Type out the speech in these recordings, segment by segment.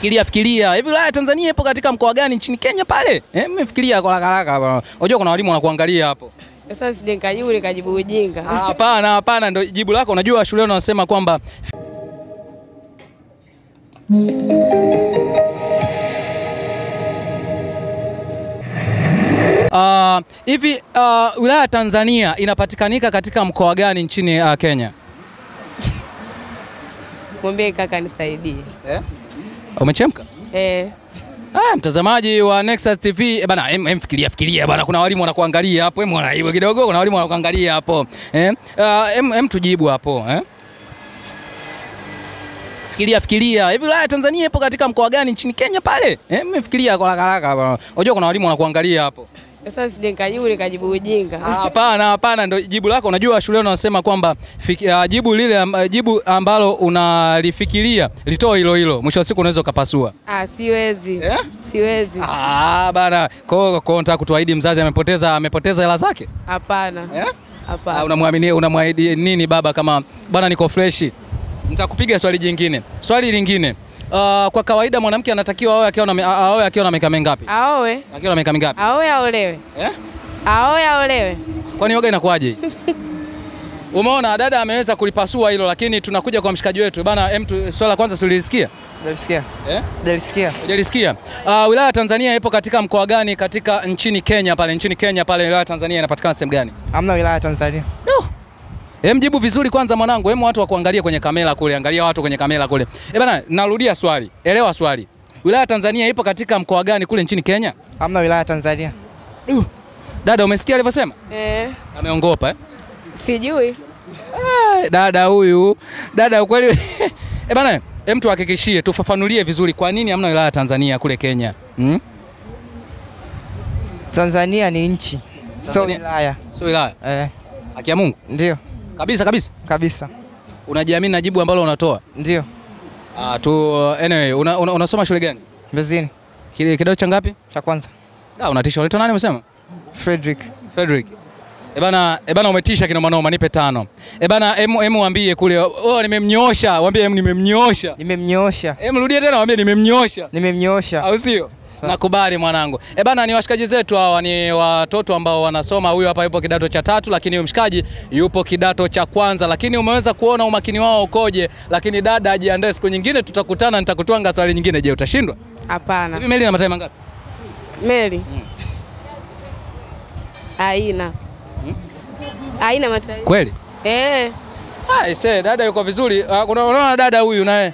fikiria fikiria hivi wilaya Tanzania ipo katika mkoa gani nchini Kenya pale? Eh, mmefikiria kwa haraka haraka. Unajua kuna walimu wanakuangalia hapo. Sasa sije nikajibu nikajibu ujinga. Ah, Hapana, hapana, ndio jibu lako. Unajua shule wanasema kwamba ah, hivi uh, ah, uh, wilaya Tanzania inapatikanika katika mkoa gani nchini uh, Kenya? Mwambie kaka nisaidie. Eh? Umechemka? Eh. Ah, mtazamaji wa Nexus TV eh, bana, em, fikiria fikiria bana, kuna walimu wanakuangalia hapo, em wana hivyo kidogo, kuna walimu wanakuangalia hapo eh, uh, em, em tujibu hapo eh. Fikiria fikiria, hivi la Tanzania ipo katika mkoa gani nchini Kenya pale? Eh, mmefikiria kwa haraka haraka. Unajua kuna walimu wanakuangalia hapo. Sasa sije nikajibu nikajibu ujinga. Ah, hapana, hapana, ndio jibu lako. Unajua shule wanasema kwamba ah, jibu lile ah, jibu ambalo unalifikiria litoa hilo hilo, mwisho wa siku unaweza ukapasua. Ah, siwezi yeah? Siwezi ah, bana. Kwa hiyo nataka kutuahidi, mzazi amepoteza amepoteza hela zake? Hapana, yeah? Hapana. Unamwamini, unamwahidi nini baba? Kama bana, niko freshi, nitakupiga swali jingine, swali lingine Uh, kwa kawaida mwanamke anatakiwa aoe akiwa na aoe akiwa na miaka mingapi? Aoe. Akiwa na miaka mingapi? Aoe aolewe. Eh? Aoe aolewe. Kwani yoga inakuwaje? Umeona dada ameweza kulipasua hilo, lakini tunakuja kwa mshikaji wetu bana. Em, swala la kwanza sulisikia Sijalisikia. Eh? Sijalisikia. Sijalisikia. Uh, wilaya ya Tanzania ipo katika mkoa gani katika nchini Kenya pale nchini Kenya pale wilaya ya Tanzania inapatikana sehemu gani? Hamna wilaya ya Tanzania. Hem, jibu vizuri kwanza mwanangu. Hem, watu wakuangalia kwenye kamera kule, angalia watu kwenye kamera kule. Eh bana, narudia swali, elewa swali. Wilaya Tanzania ipo katika mkoa gani kule nchini Kenya? Hamna wilaya Tanzania. Uh, dada umesikia alivyosema? Eh. Ameongopa eh? Sijui. Ah, dada huyu, dada ukweli. eh bana, hem tuhakikishie, tufafanulie vizuri kwa nini hamna wilaya Tanzania kule Kenya? Hmm? Tanzania ni nchi. So wilaya. So wilaya. Eh. Haki Mungu? Ndio. Kabisa kabisa kabisa. Unajiamini na jibu ambalo unatoa? Ndio. Ah, tu anyway, una, una, unasoma shule gani? Mbezini. Kidato cha ngapi? Cha kwanza. Ah, unatisha. Unaitwa nani umesema? Frederick. Frederick. Ebana, ebana umetisha kina manoma nipe tano. Ebana emu emu waambie kule oh nimemnyoosha, waambie emu nimemnyoosha. Nimemnyoosha. Emu rudie tena waambie nimemnyoosha. Nimemnyoosha. Au sio? Nakubali mwanangu. E bana, ni washikaji zetu hawa, ni watoto ambao wanasoma. Huyu hapa yupo kidato cha tatu, lakini huyu mshikaji yupo kidato cha kwanza, lakini umeweza kuona umakini wao ukoje. Lakini dada, ajiandae, siku nyingine tutakutana, nitakutwanga swali nyingine. Je, utashindwa? Hapana. meli na matai mangapi? Meli hmm. aina Haina matairi. Kweli? Eh. Ah, ise dada yuko vizuri. Ah, unaona dada huyu naye.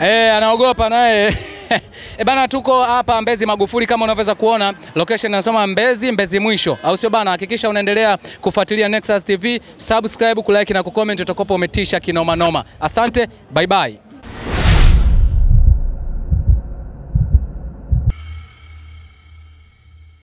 Eh, anaogopa naye. E bana, tuko hapa Mbezi Magufuli, kama unavyoweza kuona location inasoma Mbezi Mbezi mwisho, au sio bana? Hakikisha unaendelea kufuatilia Nexus TV, subscribe, kulike na kucomment, utakapo umetisha kinoma noma. Asante, bye bye.